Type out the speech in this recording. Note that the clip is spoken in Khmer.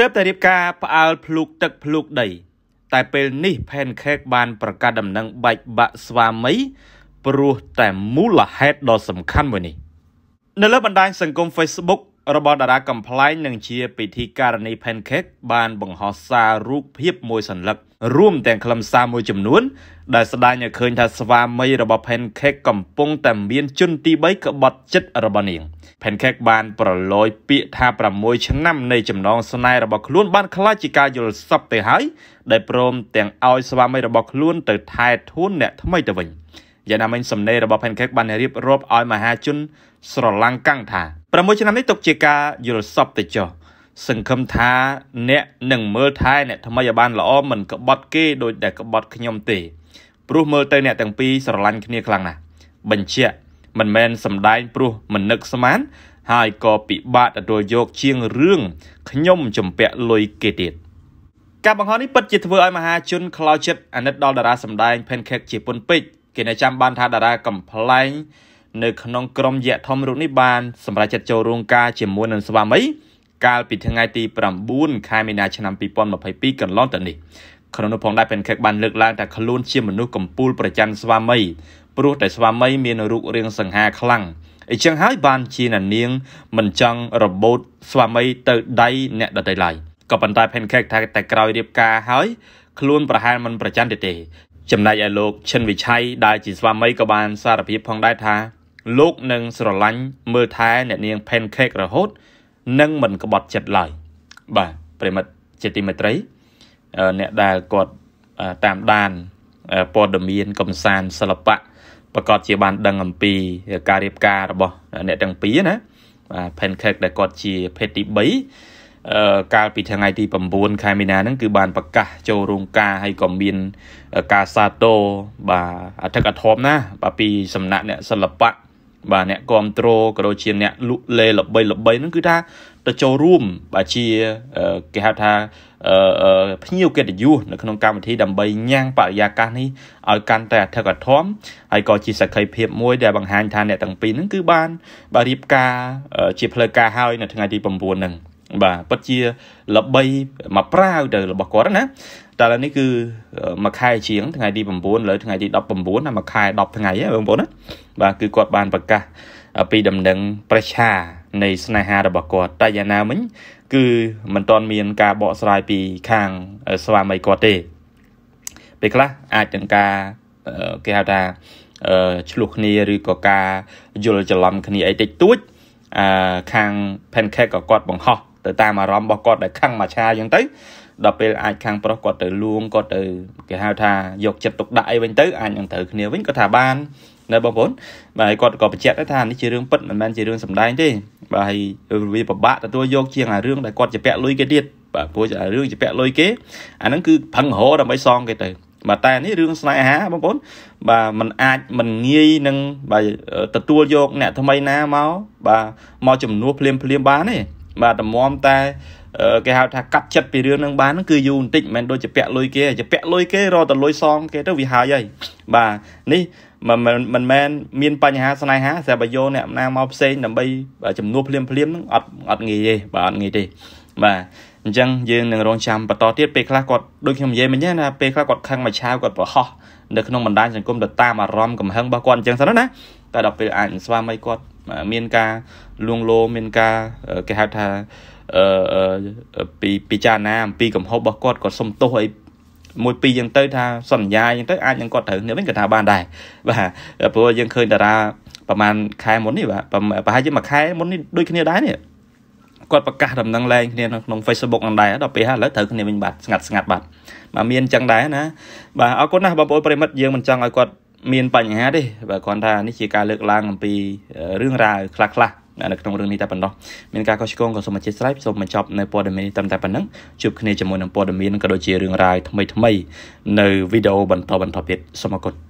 ទើបតែរៀបការផ្អើលភ្លូកទឹកភ្លូកដី តែពេលនេះផេនខេកបានប្រកាសដំណឹងបែកបាក់ស្វាមីព្រោះតែមូលហេតុដ៏សំខាន់មួយនេះនៅលើបណ្ដាញសង្គម Facebook របស់តារាកំ pl ែងនឹងជា ពិធីការនី Pancake បានបង្ហោះសាររូបភាពមួយសន្លឹករួមទាំងខ្លឹមសារមួយចំនួន ដែលស្ដែងឲ្យឃើញ ថាស្វាមីរបស់ Pancake កំពុងតែមានជន ទី3ក្បត់ចិត្តរបស់នាង Pancake បានប្រឡយពាក្យថា6ឆ្នាំនៃចំណងស្នេហ៍របស់ខ្លួន បានខ្លាចជាការយល់សប្តិទៅហើយដែលព្រមទាំងឲ្យស្វាមីរបស់ខ្លួនទៅថែធួនអ្នកថ្មីទៅវិញយ៉ាងណាមិញសំណេររបស់ Pancake បានរៀបរាប់ឲ្យមហា ជន ស្រឡាំងកាំងថា6ឆ្នាំនេះទុកជាការយល់សប្តិចោះសង្ឃឹមថា អ្នកនឹងមើលថែអ្នកថ្មីឲ្យបានល្អមិនក្បត់គេដោយតែក្បត់ខ្ញុំទេព្រោះមើលទៅអ្នកទាំងពីរស្រឡាញ់គ្នាខ្លាំងណាស់បញ្ជាក់មិនមែនសំដែងព្រោះមិននឹកស្មាន ហើយក៏ពិបាកទទួលយកជាងរឿងខ្ញុំចម្ពាក់លុយគេទៀតការបង្ហោះនេះពិតជាធ្វើឲ្យមហាជនខ្លោចចិត្តអាណិតដល់តារាសម្ដែង Pancake ជាពុនពេជ្រគេនៅចាំបានថាតារាកំ pl ែងនៅក្នុងក្រុមយៈធំរូបនេះបាន សម្រេចចិត្តចូលរួមការជាមួយនឹងស្វាមី កាលពីថ្ងៃទី9ខែមីនាឆ្នាំ2022កន្លងទៅនេះក្នុងនោះផងដែរពេលខេកបានលើកឡើងថាខ្លួនជាមនុស្សកំពូលប្រច័នស្វាមីព្រោះតែស្វាមីមានរូបរាងសង្ហាខ្លាំងអញ្ចឹងហើយបានជានាងមិនចង់របូតស្វាមីទៅដៃអ្នកដទៃឡើយក៏ប៉ុន្តែ Pancake ថាតែក្រោយរៀបការហើយខ្លួនប្រហែលមិនប្រច័នទេទេ ចំណែកឯលោកឈិនវិឆ័យដែលជាស្វាមីក៏បានសារភាពផងដែរថាលោកនឹងស្រឡាញ់មើលថែអ្នកនាង Pancake រហូតនឹងមិនក្បត់ចិត្តឡើយបាទប្រិមិត្តជាទីមេត្រី អ្នកដែលគាត់តាមដានព័ត៌មានកំសាន្តសិល្បៈប្រកាសជាបាន ដឹងអំពីការរៀបការរបស់ អ្នកទាំងពីរណាបាទ Pancake ដែលគាត់ជាភេទទី3កាលពីថ្ងៃទី9ខែមីនាហ្នឹងគឺបានប្រកាសចូលរោងការហើយក៏មានការសាទរបាទអធិកអធមណាបាទពីសំណាក់អ្នកសិល្បៈបាទអ្នកគ្រប់គ្រងក៏ដូចជាអ្នកលក់លេល្បីល្បីហ្នឹងគឺថា ទៅចូលរួមបាទជាគេហៅថាភ្ញៀវកិត្តិយសនៅក្នុងកម្មវិធី ដើម្បីញ៉ាំងបរិយាកាសនេះឲ្យកាន់តែអធិកអធមហើយក៏ជាសក្ខីភាពមួយដែលបង្ហាញថាអ្នកទាំងពីរហ្នឹងគឺបានបាទរៀបការជាផ្លូវការហើយនៅថ្ងៃទី9ហ្នឹងបាទពិតជាល្បីមកប្រាវទៅរបស់គាត់ណាតែឥឡូវនេះគឺមួយខែជាងថ្ងៃទី9លើថ្ងៃទី19ណាមួយខែ10ថ្ងៃហ្នឹងបងប្អូនណាបាទគឺគាត់បានប្រកាសពីដំណឹងប្រឆានៃស្នេហារបស់គាត់តែយ៉ាងណាមិញគឺមិនទាន់មានការបកស្រាយពីខាងស្វាមីគាត់ទេ ពេលខ្លះអាចនឹងការគេហៅថាឆ្លោះគ្នាឬក៏ការយល់ច្រឡំគ្នាអីតិចតួចខាង pancake ក៏គាត់បង្ហោះទៅតាមអារម្មណ៍របស់គាត់ដែលខឹងមួយឆាអញ្ចឹងទៅដល់ពេលអាចខាងប្រុសគាត់ទៅលួងគាត់ទៅគេហៅថាយកចិត្តទុកដាក់អីវិញទៅអាចនឹងត្រូវគ្នាវិញគាត់ថាបាននៅបងប្អូនបាទគាត់ក៏បញ្ជាក់ដែរថានេះជារឿងពិតមិនមែនជារឿងសម្ដែងទេបាទហើយវាពិបាកទទួលយកជាងអារឿងដែលគាត់ជាពាក់លុយគេទៀតបាទព្រោះអារឿងជាពាក់លុយគេអាហ្នឹងគឺផឹងរហោដើម្បីសងគេទៅបាទតែនេះរឿងស្នេហាបងប្អូនបាទมันអាចมันងាយនឹងបាទទទួលយកអ្នកថ្មីណាមកបាទមកចំនួនភ្លាមភ្លាមបានទេបាទតម្រាំតែគេហៅថាកាត់ចិត្តពីរឿងហ្នឹងបានហ្នឹងគឺយូរបន្តិចមិនមែនដូចជាពាក់លុយគេជាពាក់លុយគេរកតែលុយសងគេទៅវាហើយហើយបាទនេះមិនមិនមែនមានបញ្ហាស្នេហាស្រាប់បើយកអ្នកណាមកផ្សេងដើម្បី ចំនួនភ្លាមភ្លាមហ្នឹងអត់អត់ងាយទេបាទអត់ងាយទេបាទអញ្ចឹងយើងនឹងរងចាំបន្តទៀតពេលខ្លះគាត់ដូចខ្ញុំនិយាយមិញណាពេលខ្លះគាត់ខឹងមួយឆាវគាត់ប្រហោះនៅក្នុងបណ្ដាញសង្គមទៅតាមអារម្មណ៍កំហឹងរបស់គាត់អញ្ចឹងសិនណាតែដល់ពេលអាចស្វាមីគាត់មានការលួងលោមានការគេហៅថាអឺពីពិចារណាអំពីកំហុសរបស់គាត់គាត់សុំទោសអីមួយពីរយ៉ាងទៅថាសន្យាយ៉ាងទៅអាចនឹងគាត់ត្រូវនេះវិញគាត់ថាបានដែរបាទព្រោះយើងឃើញតារាប្រហែលខែមុននេះបាទប្រហែលជាមួយខែមុននេះដូចគ្នាដែរនេះគាត់ប្រកាសដំណឹងឡើងគ្នានៅក្នុង Facebook នឹងដែរដល់ពេលហើយឥឡូវត្រូវគ្នាវិញបាទស្ងាត់ស្ងាត់បាទបើមានអញ្ចឹងដែរណាបាទអរគុណណាស់បងប្អូនប្រិមិត្តយើងមិនចង់ឲ្យគាត់មានបញ្ហាទេបើគ្រាន់ថានេះជាការលើកឡើងអំពីរឿងរ៉ាវខ្លះខ្លះនៅក្នុងរឿងនេះតែប៉ុណ្ណោះមានការកោះឆ្គងក៏សូមអធិស្ឋានសូមបញ្ចប់នៅព័ត៌មាននេះតែប៉ុណ្ណឹងជួបគ្នាជាមួយនឹងព័ត៌មានក៏ដូចជារឿងរ៉ាវថ្មីថ្មីនៅវីដេអូបន្តបន្តទៀតសូមអរគុណ